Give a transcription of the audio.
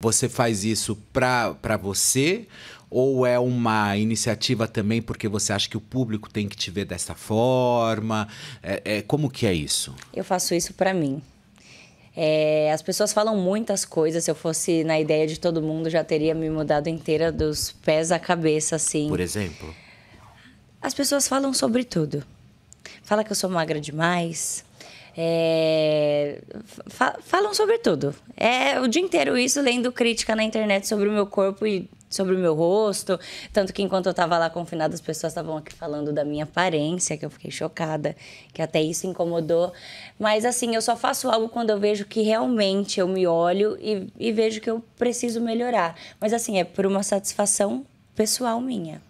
Você faz isso para você ou é uma iniciativa também porque você acha que o público tem que te ver dessa forma? É, é como que é isso? Eu faço isso para mim. É, as pessoas falam muitas coisas. Se eu fosse na ideia de todo mundo, já teria me mudado inteira dos pés à cabeça, assim. Por exemplo? As pessoas falam sobre tudo. Fala que eu sou magra demais, é, fa falam sobre tudo. É o dia inteiro isso, lendo crítica na internet sobre o meu corpo e sobre o meu rosto. Tanto que enquanto eu tava lá confinada, as pessoas estavam aqui falando da minha aparência, que eu fiquei chocada, que até isso incomodou. Mas assim, eu só faço algo quando eu vejo que realmente eu me olho e, e vejo que eu preciso melhorar. Mas assim, é por uma satisfação pessoal minha.